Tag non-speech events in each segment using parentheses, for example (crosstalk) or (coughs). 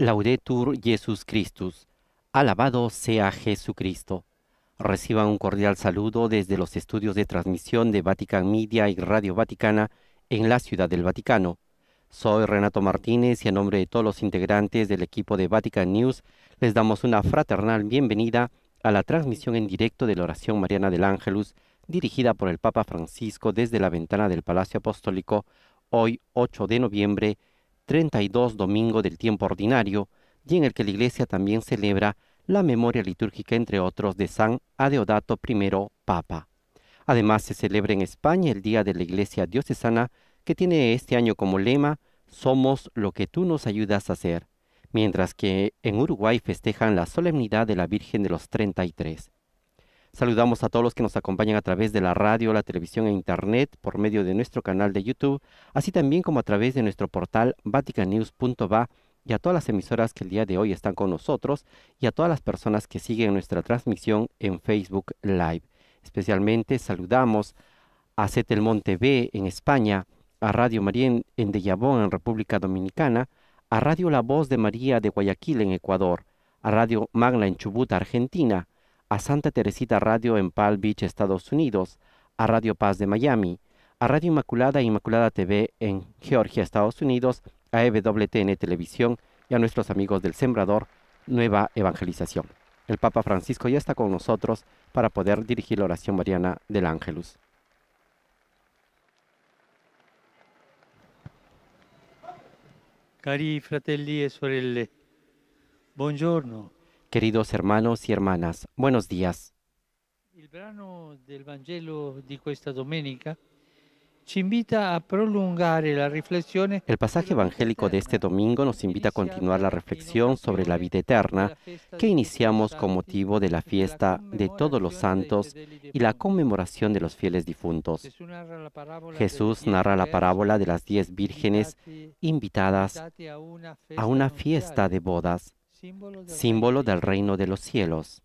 Laudetur Jesus Christus. Alabado sea Jesucristo. Reciban un cordial saludo desde los estudios de transmisión de Vatican Media y Radio Vaticana en la Ciudad del Vaticano. Soy Renato Martínez y a nombre de todos los integrantes del equipo de Vatican News les damos una fraternal bienvenida a la transmisión en directo de la oración mariana del Ángelus dirigida por el Papa Francisco desde la ventana del Palacio Apostólico hoy 8 de noviembre 32 domingo del tiempo ordinario, y en el que la Iglesia también celebra la memoria litúrgica, entre otros, de San Adeodato I, Papa. Además, se celebra en España el Día de la Iglesia Diocesana, que tiene este año como lema Somos lo que tú nos ayudas a hacer, mientras que en Uruguay festejan la solemnidad de la Virgen de los 33. Saludamos a todos los que nos acompañan a través de la radio, la televisión e internet, por medio de nuestro canal de YouTube, así también como a través de nuestro portal vaticanews.va y a todas las emisoras que el día de hoy están con nosotros y a todas las personas que siguen nuestra transmisión en Facebook Live. Especialmente saludamos a monte B en España, a Radio María en, en Deyabón en República Dominicana, a Radio La Voz de María de Guayaquil en Ecuador, a Radio Magna en Chubut, Argentina, a Santa Teresita Radio en Palm Beach, Estados Unidos, a Radio Paz de Miami, a Radio Inmaculada e Inmaculada TV en Georgia, Estados Unidos, a EWTN Televisión y a nuestros amigos del Sembrador Nueva Evangelización. El Papa Francisco ya está con nosotros para poder dirigir la oración mariana del Ángelus. Cari fratelli e sorelle, buongiorno. Queridos hermanos y hermanas, buenos días. El del de invita a prolongar la reflexión. El pasaje evangélico de este domingo nos invita a continuar la reflexión sobre la vida eterna que iniciamos con motivo de la fiesta de todos los santos y la conmemoración de los fieles difuntos. Jesús narra la parábola de las diez vírgenes invitadas a una fiesta de bodas símbolo del reino de los cielos.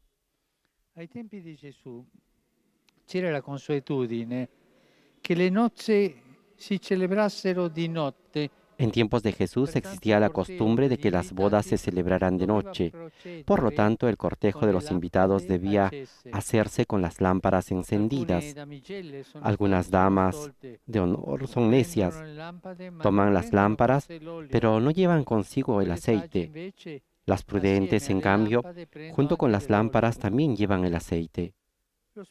en tiempos de Jesús existía la costumbre de que las bodas se celebraran de noche. Por lo tanto, el cortejo de los invitados debía hacerse con las lámparas encendidas. Algunas damas de honor son necias. Toman las lámparas, pero no llevan consigo el aceite. Las prudentes, en cambio, junto con las lámparas también llevan el aceite. El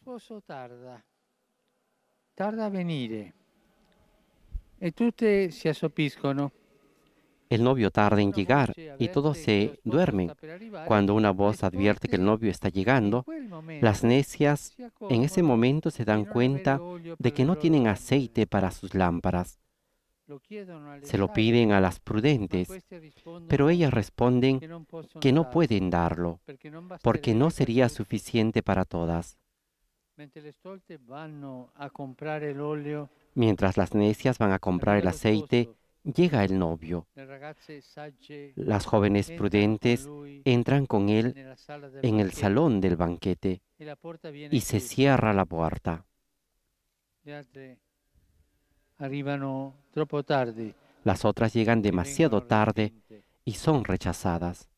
novio tarda en llegar y todos se duermen. Cuando una voz advierte que el novio está llegando, las necias en ese momento se dan cuenta de que no tienen aceite para sus lámparas. Se lo piden a las prudentes, pero ellas responden que no pueden darlo, porque no sería suficiente para todas. Mientras las necias van a comprar el aceite, llega el novio. Las jóvenes prudentes entran con él en el salón del banquete y se cierra la puerta. Las otras llegan demasiado tarde y son rechazadas.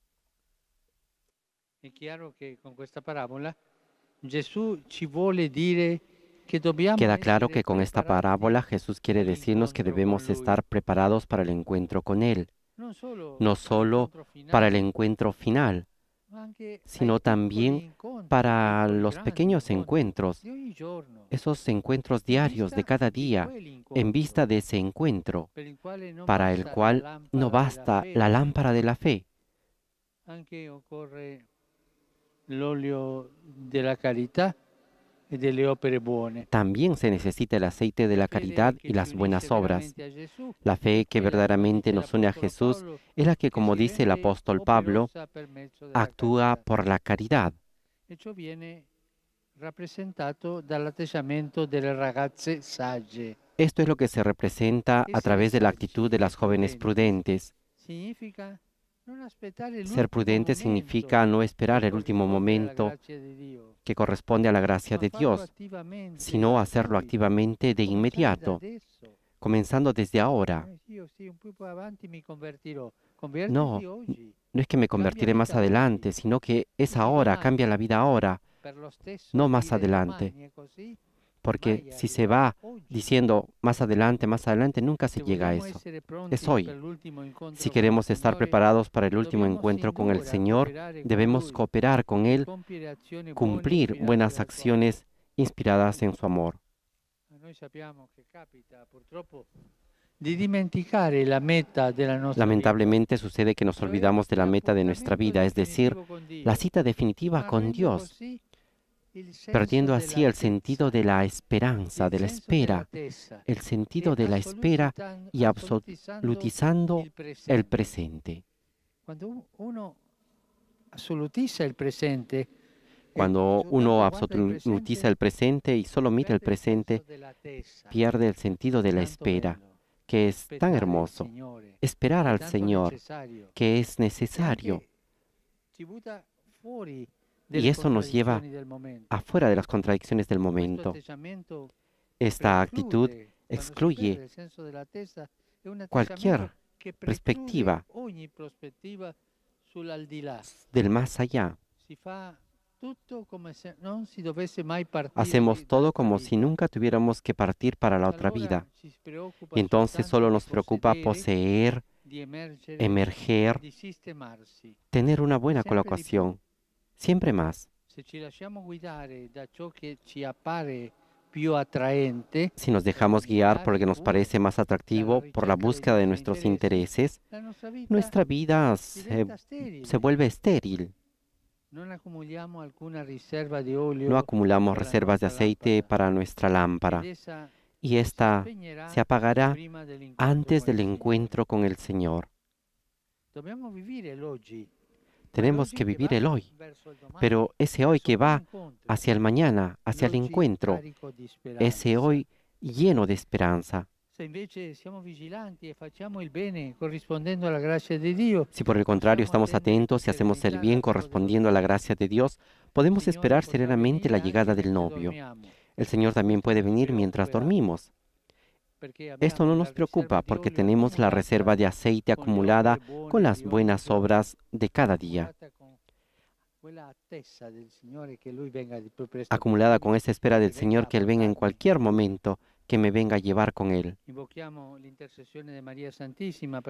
Queda claro que con esta parábola Jesús quiere decirnos que debemos estar preparados para el encuentro con Él, no solo para el encuentro final, sino también para los pequeños encuentros, esos encuentros diarios de cada día, en vista de ese encuentro, para el cual no basta la lámpara de la fe. de la caridad también se necesita el aceite de la caridad y las buenas obras. La fe que verdaderamente nos une a Jesús es la que, como dice el apóstol Pablo, actúa por la caridad. Esto es lo que se representa a través de la actitud de las jóvenes prudentes. Ser prudente significa no esperar el último momento que corresponde a la gracia de Dios, sino hacerlo activamente de inmediato, comenzando desde ahora. Oh, no, no es que me convertiré más adelante, sino que es ahora, cambia la vida ahora, no más adelante. Porque si se va diciendo más adelante, más adelante, nunca se llega a eso. Es hoy. Si queremos estar preparados para el último encuentro con el Señor, debemos cooperar con Él, cumplir buenas acciones inspiradas en su amor. Lamentablemente sucede que nos olvidamos de la meta de nuestra vida, es decir, la cita definitiva con Dios perdiendo así el sentido de la esperanza, de la espera, el sentido de la espera y absolutizando el presente. Cuando uno absolutiza el presente, cuando uno el presente y solo mira el presente, pierde el sentido de la espera, que es tan hermoso. Esperar al Señor, que es necesario, y eso nos lleva afuera de las contradicciones del momento. Esta actitud excluye cualquier perspectiva del más allá. Hacemos todo como si nunca tuviéramos que partir para la otra vida. Y entonces solo nos preocupa poseer, emerger, tener una buena colocación siempre más. Si nos dejamos guiar por lo que nos parece más atractivo, por la búsqueda de nuestros intereses, nuestra vida se, vuelve estéril. No acumulamos reservas de aceite para nuestra lámpara y esta se apagará antes del encuentro con el Señor. Tenemos que vivir el hoy, pero ese hoy que va hacia el mañana, hacia el encuentro, ese hoy lleno de esperanza. Si por el contrario estamos atentos y hacemos el bien correspondiendo a la gracia de Dios, podemos esperar serenamente la llegada del novio. El Señor también puede venir mientras dormimos. Esto no nos preocupa porque tenemos la reserva de aceite acumulada con las buenas obras de cada día acumulada con esta espera e del Señor que Él venga en cualquier momento que me venga a llevar con Él. Invoquemos la intercesión de María Santísima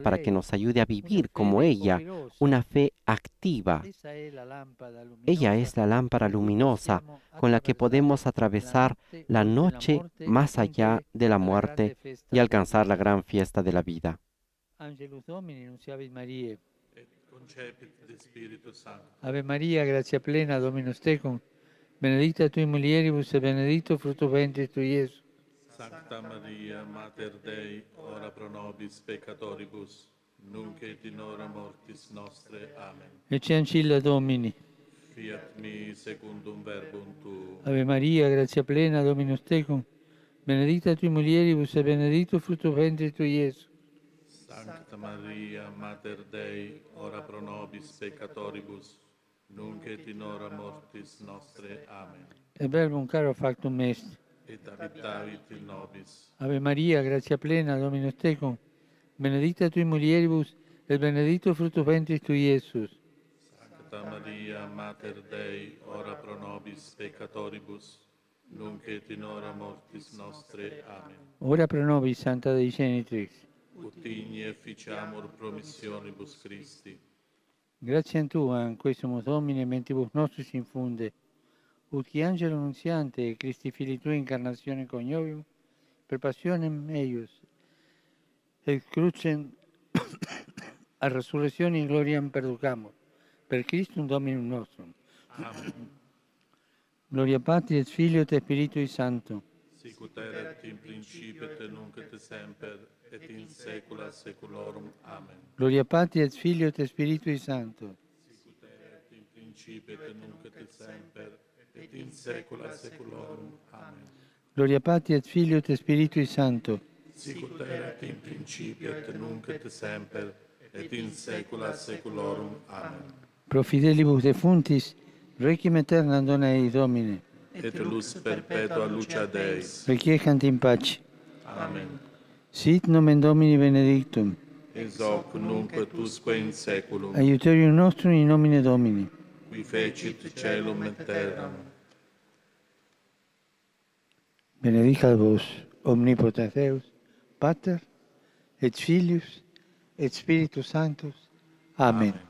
para que nos ayude a vivir como ella, una fe activa. Ella es la lámpara luminosa con la que podemos atravesar la noche más allá de la muerte y alcanzar la gran fiesta de la vida. Ave María, gracia plena, Dominus tecum. benedicta tui mulieribus e benedito frutto ventre tu, Gesù. Santa Maria, Mater Dei, ora pro nobis peccatoribus, nunc et in hora mortis nostre. Amen. E ci ancilla Domini. Fiat mi secundum verbum tu. Ave Maria, grazia plena, Dominus tecum, benedicta tui mulieribus e benedito frutto ventre tu, Gesù. Santa Maria, Mater Dei, ora pro nobis peccatoribus, nunc et in hora mortis nostre. Amen. E verbum caro factum est. Et habitavit in nobis. Ave Maria, grazia plena, Dominus tecum, benedicta tui mulieribus, e benedetto frutto ventris tui, Iesus. Santa Maria, Mater Dei, ora pro nobis peccatoribus, nunc et in hora mortis nostre. Amen. Ora pro nobis, Santa Dei Genitrix. Utigni igne efficiamur promissionibus Christi. Grazie a Tu, in eh, questo motomine, mentibus nostri si infunde, ut chi angelo annunciante, e Cristi fili Tua incarnazione coniovium, per passione eius, et crucem (coughs) a resurrezione in gloria perducamo, per Christum Dominum nostrum. Amen. Gloria Patri et Filio et Spiritui Santo sicut erat in principio et nunc et semper et in saecula saeculorum. Amen. Gloria Patri et Filio et Spiritui Sancto. Sicut erat in principio et nunc et semper et in saecula saeculorum. Amen. Gloria Patri et Filio et Spiritui Sancto. Sicut erat in principio et nunc et semper et in saecula saeculorum. Amen. Pro fidelibus defuntis, requiem aeternam dona ei Domine. et lux perpetua lucia Deis. Requiescant in pace. Amen. Sit nomen Domini benedictum. Ex hoc nunc et usque in saeculum. Aiuterium nostrum in nomine Domini. Qui fecit caelum et terram. Benedicat vos, omnipotens Deus, Pater, et Filius, et Spiritus Sanctus. Amen. Amen.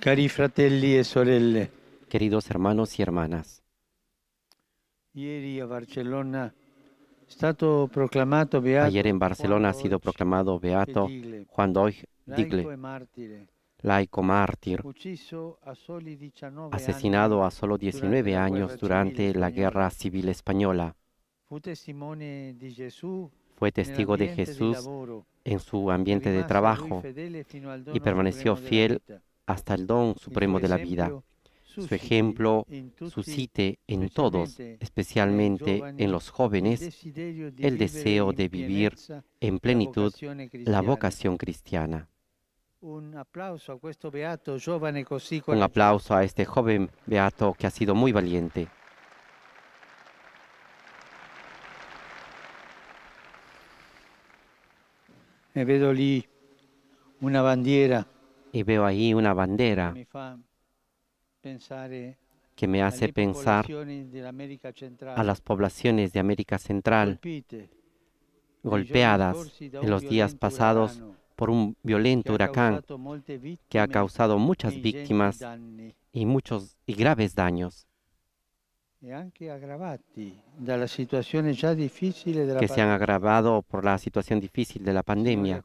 Cari fratelli e sorelle. Queridos hermanos y hermanas. Ayer en Barcelona ha sido proclamado beato Juan Doig Digle, laico e mártir, asesinado a solo 19 años durante la Guerra Civil Española. Fue testigo de Jesús en su ambiente de trabajo y permaneció fiel hasta el don supremo de la vida. Su ejemplo suscite en todos, especialmente en los jóvenes, el deseo de vivir en plenitud la vocación cristiana. Un aplauso a este joven beato que ha sido muy valiente. Me veo allí una bandera y veo ahí una bandera eh, que me hace pensar a las poblaciones de América Central golpeadas en los días pasados por un violento huracán que ha causado muchas víctimas y muchos y graves daños que se han agravado por la situación difícil de la pandemia,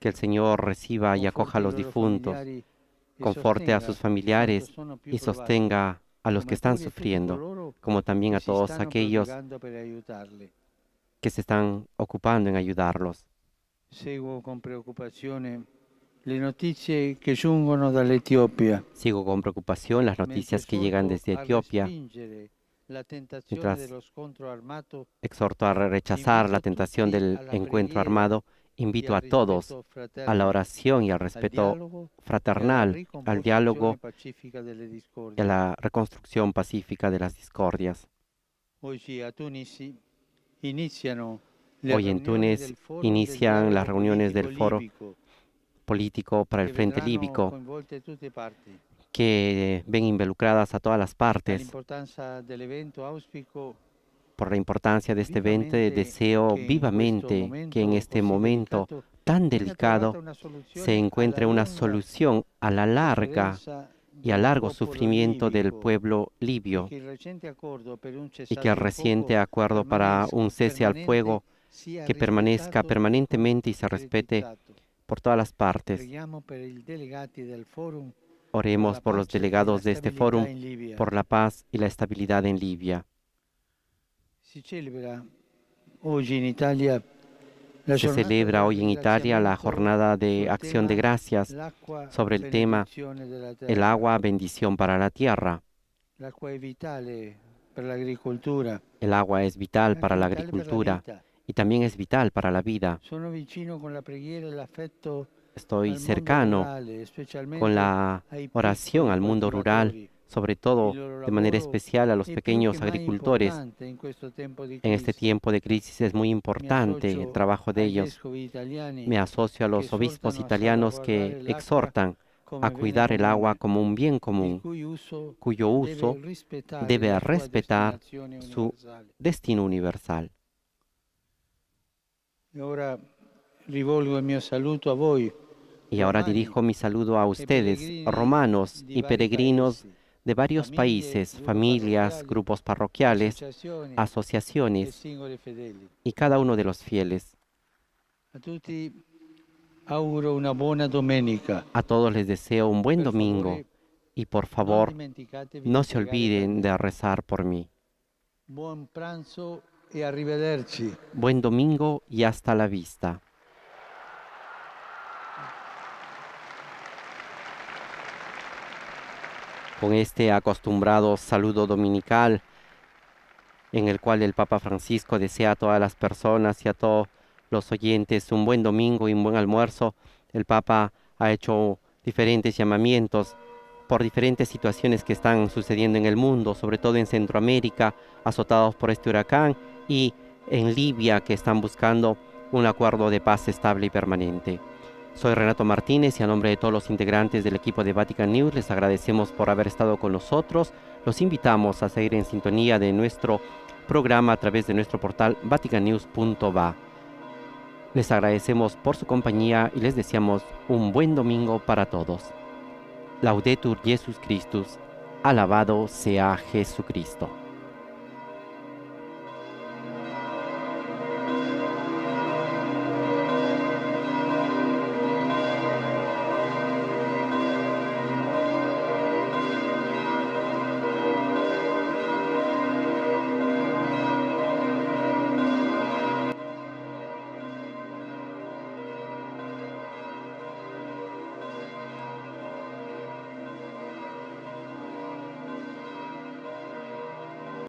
que el Señor reciba y acoja a los difuntos, conforte a sus familiares y sostenga a los que están sufriendo, como también a todos aquellos que se están ocupando en ayudarlos. Sigo con preocupación Sigo con preocupación las noticias que llegan desde Etiopía. Mientras exhorto a rechazar la tentación del encuentro armado, invito a todos a la oración y al respeto fraternal, al diálogo y a la reconstrucción pacífica de las discordias. Hoy en Túnez inician las reuniones del Foro político para el Frente Líbico, que ven involucradas a todas las partes. Por la importancia de este evento, deseo vivamente que en este momento tan delicado se encuentre una solución a la larga y a largo sufrimiento del pueblo libio y que el reciente acuerdo para un cese al fuego que permanezca permanentemente y se respete por todas las partes. Oremos por los delegados de este foro, por la paz y la estabilidad en Libia. Se celebra hoy en Italia la jornada de acción de gracias sobre el tema el agua, bendición para la tierra. El agua es vital para la agricultura y también es vital para la vida. Estoy cercano con la oración al mundo rural, sobre todo de manera especial a los pequeños agricultores. En este tiempo de crisis es muy importante el trabajo de ellos. Me asocio a los obispos italianos que exhortan a cuidar el agua como un bien común, cuyo uso debe respetar su destino universal. Y ahora dirijo mi saludo a eh, ustedes, romanos y peregrinos de varios países, familias, grupos parroquiales, asociaciones y cada uno de los fieles. A todos les deseo un buen domingo eh, y por favor no se olviden de rezar por mí. Buen domingo y hasta la vista. Con este acostumbrado saludo dominical, en el cual el Papa Francisco desea a todas las personas y a todos los oyentes un buen domingo y un buen almuerzo, el Papa ha hecho diferentes llamamientos por diferentes situaciones que están sucediendo en el mundo, sobre todo en Centroamérica, azotados por este huracán y en Libia que están buscando un acuerdo de paz estable y permanente. Soy Renato Martínez y a nombre de todos los integrantes del equipo de Vatican News les agradecemos por haber estado con nosotros. Los invitamos a seguir en sintonía de nuestro programa a través de nuestro portal vaticanews.va. Les agradecemos por su compañía y les deseamos un buen domingo para todos. Laudetur Jesus Christus. Alabado sea Jesucristo.